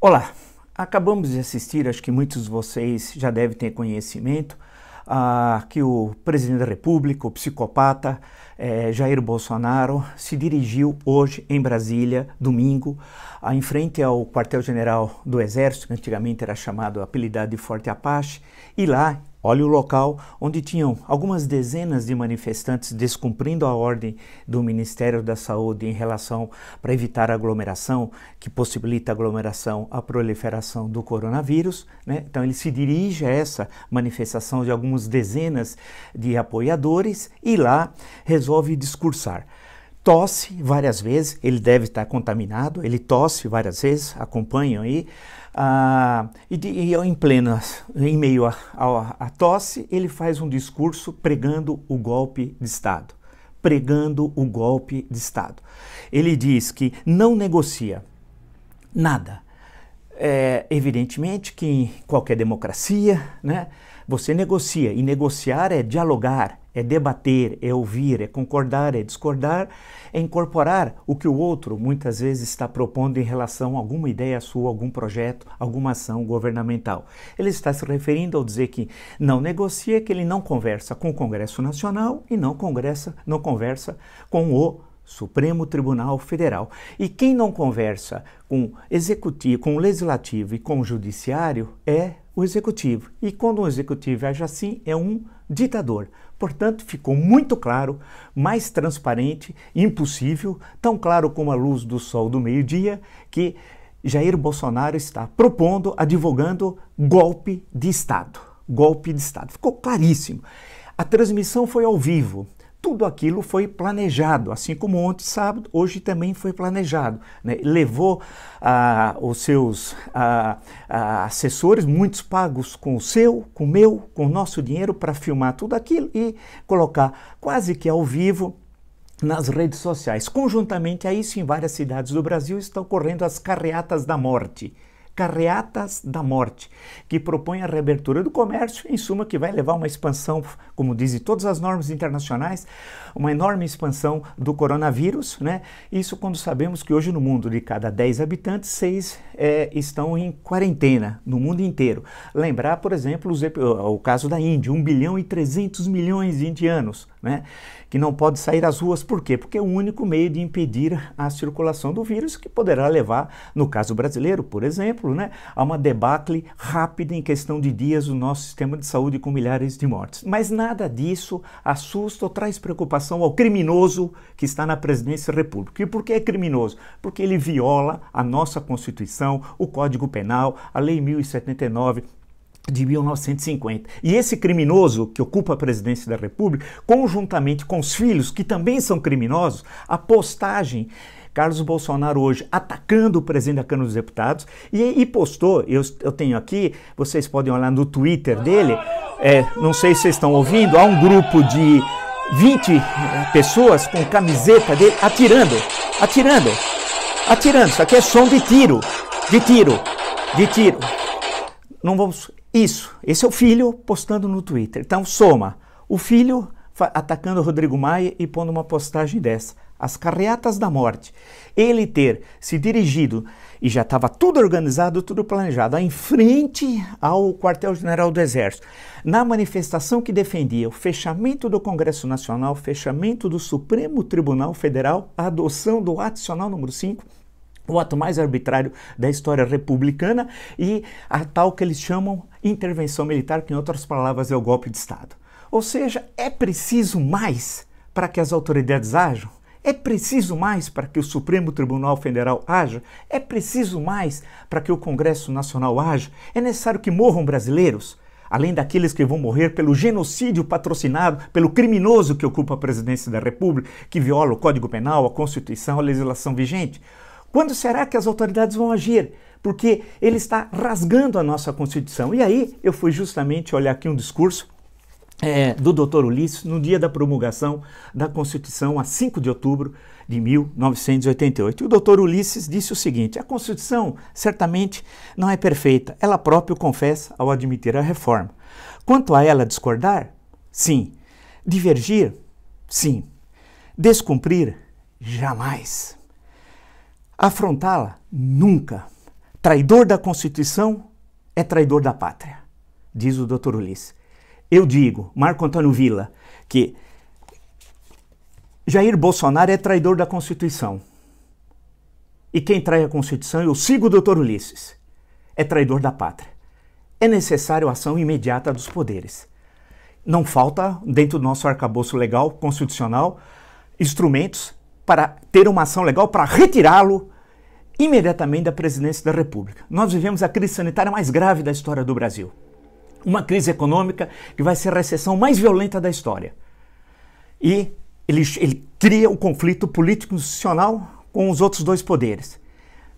Olá, acabamos de assistir, acho que muitos de vocês já devem ter conhecimento, ah, que o presidente da República, o psicopata eh, Jair Bolsonaro, se dirigiu hoje em Brasília, domingo, ah, em frente ao quartel-general do Exército, que antigamente era chamado apelidado de Forte Apache, e lá Olha o local onde tinham algumas dezenas de manifestantes descumprindo a ordem do Ministério da Saúde em relação para evitar aglomeração, que possibilita a aglomeração, a proliferação do coronavírus. Né? Então ele se dirige a essa manifestação de algumas dezenas de apoiadores e lá resolve discursar tosse várias vezes, ele deve estar contaminado, ele tosse várias vezes, acompanham aí. Ah, e, de, e, em plena, em meio à tosse, ele faz um discurso pregando o golpe de Estado. Pregando o golpe de Estado. Ele diz que não negocia nada. É, evidentemente que em qualquer democracia, né, você negocia, e negociar é dialogar, é debater, é ouvir, é concordar, é discordar, é incorporar o que o outro muitas vezes está propondo em relação a alguma ideia sua, algum projeto, alguma ação governamental. Ele está se referindo ao dizer que não negocia, que ele não conversa com o Congresso Nacional e não conversa, não conversa com o Supremo Tribunal Federal. E quem não conversa com executivo, com o legislativo e com o judiciário é o executivo. E quando o executivo age assim, é um ditador. Portanto, ficou muito claro, mais transparente, impossível, tão claro como a luz do sol do meio-dia, que Jair Bolsonaro está propondo, advogando golpe de Estado. Golpe de Estado. Ficou claríssimo. A transmissão foi ao vivo tudo aquilo foi planejado, assim como ontem, sábado, hoje também foi planejado. Né? Levou ah, os seus ah, ah, assessores, muitos pagos com o seu, com o meu, com o nosso dinheiro, para filmar tudo aquilo e colocar quase que ao vivo nas redes sociais. Conjuntamente a isso, em várias cidades do Brasil estão correndo as carreatas da morte. Carreatas da Morte, que propõe a reabertura do comércio, em suma, que vai levar uma expansão, como dizem todas as normas internacionais, uma enorme expansão do coronavírus. Né? Isso quando sabemos que hoje no mundo, de cada 10 habitantes, 6 é, estão em quarentena, no mundo inteiro. Lembrar, por exemplo, os, o caso da Índia, 1 bilhão e 300 milhões de indianos né? que não pode sair às ruas. Por quê? Porque é o único meio de impedir a circulação do vírus, que poderá levar, no caso brasileiro, por exemplo, né, a uma debacle rápida em questão de dias o nosso sistema de saúde com milhares de mortes. Mas nada disso assusta ou traz preocupação ao criminoso que está na presidência da República. E por que é criminoso? Porque ele viola a nossa Constituição, o Código Penal, a Lei 1079 de 1950. E esse criminoso que ocupa a presidência da República, conjuntamente com os filhos, que também são criminosos, a postagem Carlos Bolsonaro hoje atacando o presidente da Câmara dos Deputados e, e postou, eu, eu, tenho aqui, vocês podem olhar no Twitter dele, é, não sei se vocês estão ouvindo, há um grupo de 20 eh, pessoas com camiseta dele atirando, atirando, atirando. Isso aqui é som de tiro, de tiro, de tiro. Não vamos isso, esse é o filho postando no Twitter. Então soma o filho atacando Rodrigo Maia e pondo uma postagem dessa. As carreatas da morte. Ele ter se dirigido, e já estava tudo organizado, tudo planejado, em frente ao quartel-general do Exército, na manifestação que defendia o fechamento do Congresso Nacional, fechamento do Supremo Tribunal Federal, a adoção do adicional número 5, o ato mais arbitrário da história republicana e a tal que eles chamam intervenção militar, que em outras palavras é o golpe de Estado. Ou seja, é preciso mais para que as autoridades ajam? É preciso mais para que o Supremo Tribunal Federal haja? É preciso mais para que o Congresso Nacional haja? É necessário que morram brasileiros? além daqueles que vão morrer pelo genocídio patrocinado pelo criminoso que ocupa a presidência da República, que viola o Código Penal, a Constituição, a legislação vigente. Quando será que as autoridades vão agir? Porque ele está rasgando a nossa Constituição. E aí eu fui justamente olhar aqui um discurso é, do Dr. Ulisses no dia da promulgação da Constituição, a 5 de outubro de 1988. E o Dr. Ulisses disse o seguinte: a Constituição certamente não é perfeita, ela própria confessa ao admitir a reforma. Quanto a ela discordar? Sim. Divergir? Sim. Descumprir? Jamais. Afrontá-la? Nunca. Traidor da Constituição é traidor da pátria, diz o Dr. Ulisses. Eu digo, Marco Antônio Villa, que Jair Bolsonaro é traidor da Constituição. E quem trai a Constituição, eu sigo o Dr. Ulisses, é traidor da pátria. É necessário ação imediata dos poderes. Não falta, dentro do nosso arcabouço legal, constitucional, instrumentos para ter uma ação legal para retirá-lo imediatamente da presidência da República. Nós vivemos a crise sanitária mais grave da história do Brasil. Uma crise econômica que vai ser a recessão mais violenta da história. E ele, ele cria o um conflito político-institucional com os outros dois poderes,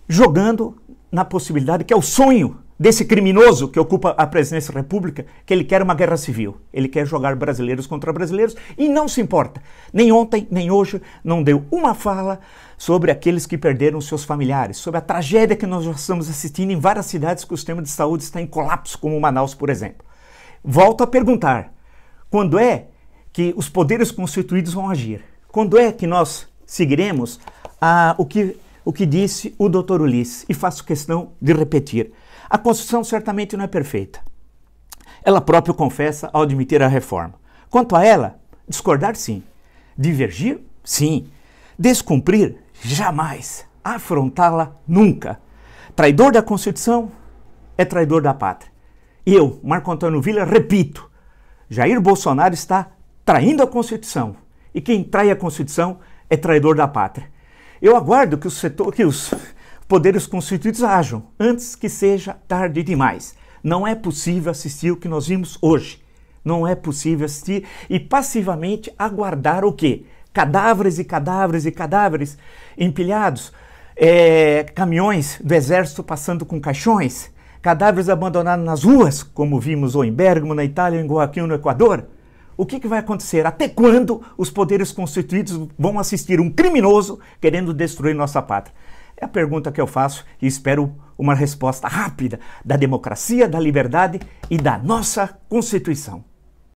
jogando na possibilidade que é o sonho desse criminoso que ocupa a presidência da República, que ele quer uma guerra civil. Ele quer jogar brasileiros contra brasileiros e não se importa. Nem ontem, nem hoje, não deu uma fala sobre aqueles que perderam seus familiares, sobre a tragédia que nós estamos assistindo em várias cidades que o sistema de saúde está em colapso, como Manaus, por exemplo. Volto a perguntar: quando é que os poderes constituídos vão agir? Quando é que nós seguiremos a, o que o que disse o Dr. Ulisses e faço questão de repetir. A Constituição certamente não é perfeita. Ela própria confessa ao admitir a reforma. Quanto a ela, discordar sim, divergir sim, descumprir jamais, afrontá-la nunca. Traidor da Constituição é traidor da pátria. E eu, Marco Antônio Villa, repito, Jair Bolsonaro está traindo a Constituição. E quem trai a Constituição é traidor da pátria. Eu aguardo que, setor, que os poderes constituídos ajam antes que seja tarde demais. Não é possível assistir o que nós vimos hoje. Não é possível assistir e passivamente aguardar o quê? Cadáveres e cadáveres e cadáveres empilhados, é, caminhões do exército passando com caixões, cadáveres abandonados nas ruas, como vimos ou em Bergamo, na Itália, ou em Guayaquil, no Equador o que, que vai acontecer? Até quando os poderes constituídos vão assistir um criminoso querendo destruir nossa pátria? É a pergunta que eu faço e espero uma resposta rápida da democracia, da liberdade e da nossa Constituição.